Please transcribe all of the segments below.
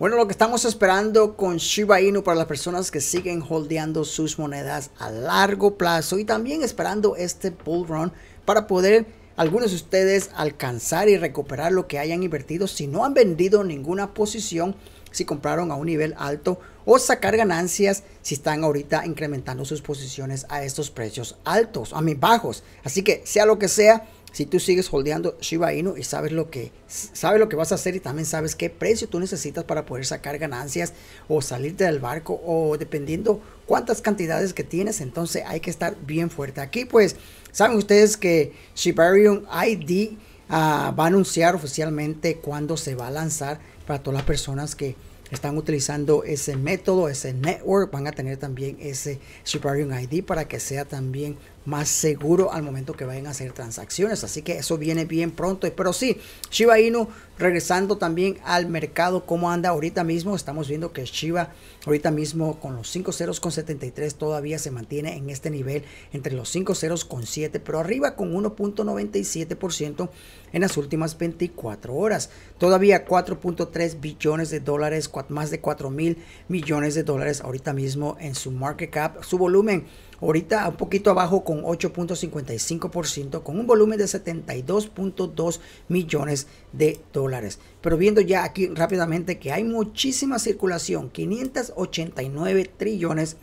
Bueno, lo que estamos esperando con Shiba Inu para las personas que siguen holdeando sus monedas a largo plazo y también esperando este bull run para poder algunos de ustedes alcanzar y recuperar lo que hayan invertido si no han vendido ninguna posición, si compraron a un nivel alto o sacar ganancias si están ahorita incrementando sus posiciones a estos precios altos, a mis bajos. Así que sea lo que sea, si tú sigues holdeando Shiba Inu y sabes lo que sabes lo que vas a hacer y también sabes qué precio tú necesitas para poder sacar ganancias o salirte del barco o dependiendo cuántas cantidades que tienes, entonces hay que estar bien fuerte. Aquí pues saben ustedes que Shibarium ID ah, va a anunciar oficialmente cuándo se va a lanzar para todas las personas que están utilizando ese método, ese network, van a tener también ese Shibarium ID para que sea también más seguro al momento que vayan a hacer transacciones. Así que eso viene bien pronto. Pero sí, Shiba Inu regresando también al mercado, cómo anda ahorita mismo. Estamos viendo que Shiba ahorita mismo con los 5 ceros con 73 todavía se mantiene en este nivel entre los 5 ceros con 7, pero arriba con 1.97% en las últimas 24 horas. Todavía 4.3 billones de dólares, más de 4 mil millones de dólares ahorita mismo en su market cap, su volumen Ahorita un poquito abajo con 8.55%, con un volumen de 72.2 millones de dólares. Pero viendo ya aquí rápidamente que hay muchísima circulación, 589 trillones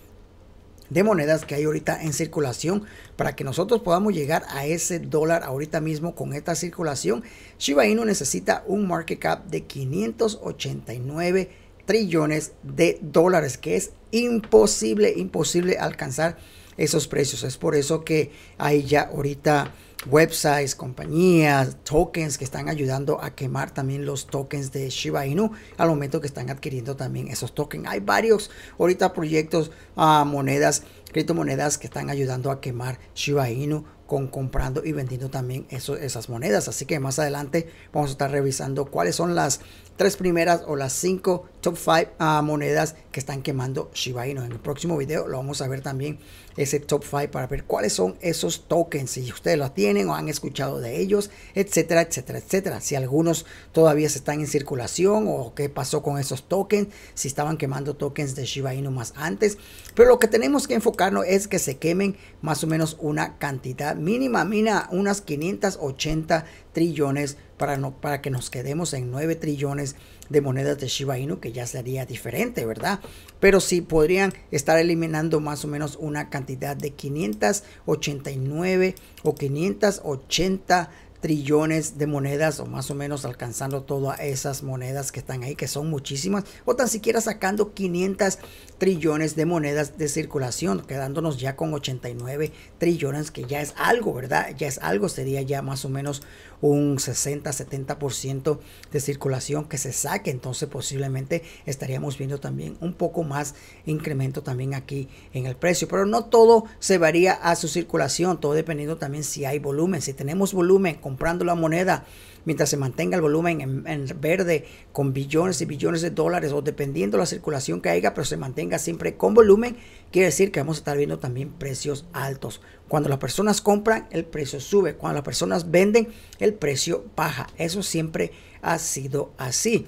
de monedas que hay ahorita en circulación para que nosotros podamos llegar a ese dólar ahorita mismo con esta circulación. Shiba Inu necesita un market cap de 589 trillones de dólares que es imposible, imposible alcanzar esos precios. Es por eso que hay ya ahorita websites, compañías, tokens que están ayudando a quemar también los tokens de Shiba Inu al momento que están adquiriendo también esos tokens. Hay varios ahorita proyectos, a ah, monedas, criptomonedas que están ayudando a quemar Shiba Inu con comprando y vendiendo también eso, esas monedas. Así que más adelante vamos a estar revisando cuáles son las tres primeras o las cinco top 5 ah, monedas que están quemando Shiba Inu. En el próximo video lo vamos a ver también ese top 5 para ver cuáles son esos tokens, si ustedes los tienen o han escuchado de ellos, etcétera, etcétera, etcétera. Si algunos todavía se están en circulación o qué pasó con esos tokens, si estaban quemando tokens de Shiba Inu más antes. Pero lo que tenemos que enfocarnos es que se quemen más o menos una cantidad mínima, mina unas 580 trillones para, no, para que nos quedemos en 9 trillones de monedas de Shiba Inu, que ya sería diferente, ¿verdad? Pero sí podrían estar eliminando más o menos una cantidad de 589 o 580 trillones de monedas o más o menos alcanzando todas esas monedas que están ahí, que son muchísimas, o tan siquiera sacando 500 trillones de monedas de circulación, quedándonos ya con 89 trillones, que ya es algo, ¿verdad? Ya es algo, sería ya más o menos un 60-70% de circulación que se saque, entonces posiblemente estaríamos viendo también un poco más incremento también aquí en el precio, pero no todo se varía a su circulación, todo dependiendo también si hay volumen, si tenemos volumen con comprando la moneda mientras se mantenga el volumen en, verde con billones y billones de dólares o dependiendo la circulación que haya, pero se mantenga siempre con volumen, quiere decir que vamos a estar viendo también precios altos. Cuando las personas compran, el precio sube. Cuando las personas venden, el precio baja. Eso siempre ha sido así.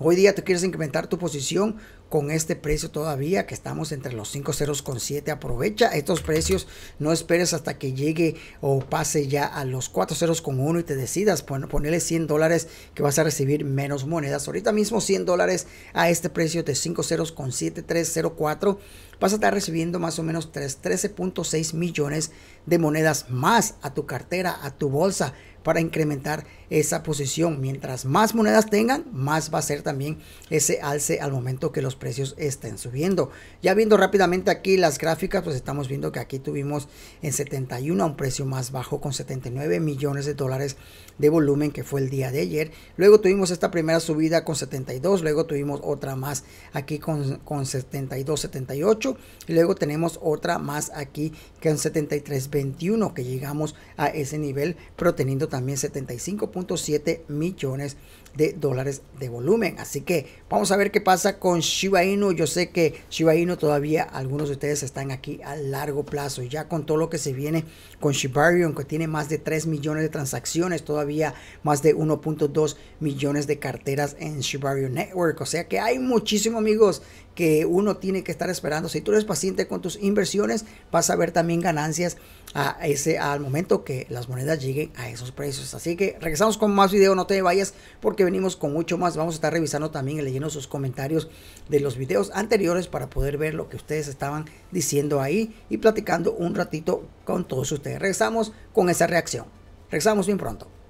Hoy día tú quieres incrementar tu posición con este precio todavía, que estamos entre los cinco ceros con siete Aprovecha estos precios, no esperes hasta que llegue o pase ya a los cuatro ceros con uno y te decidas ponerle 100 dólares que vas a recibir menos monedas. Ahorita mismo 100 dólares a este precio de cinco con 7304 vas a estar recibiendo más o menos 13.6 millones de monedas más a tu cartera, a tu bolsa, para incrementar esa posición. Mientras más monedas tengan, más va a ser también ese alce al momento que los precios estén subiendo. Ya viendo rápidamente aquí las gráficas, pues estamos viendo que aquí tuvimos en 71 a un precio más bajo con 79 millones de dólares de volumen que fue el día de ayer. Luego tuvimos esta primera subida con 72, luego tuvimos otra más aquí con, con 72, 78 y luego tenemos otra más aquí que en 73, 21 que llegamos a ese nivel, pero teniendo también 75.7 millones de de dólares de volumen. Así que vamos a ver qué pasa con Shiba Inu. Yo sé que Shiba Inu todavía algunos de ustedes están aquí a largo plazo. Ya con todo lo que se viene con Shibarium, que tiene más de 3 millones de transacciones, todavía más de 1.2 millones de carteras en Shibarium Network. O sea que hay muchísimos amigos que uno tiene que estar esperando. Si tú eres paciente con tus inversiones, vas a ver también ganancias a ese, al momento que las monedas lleguen a esos precios. Así que regresamos con más video. No te vayas porque venimos con mucho más. Vamos a estar revisando también y leyendo sus comentarios de los videos anteriores para poder ver lo que ustedes estaban diciendo ahí y platicando un ratito con todos ustedes. Regresamos con esa reacción. Regresamos bien pronto.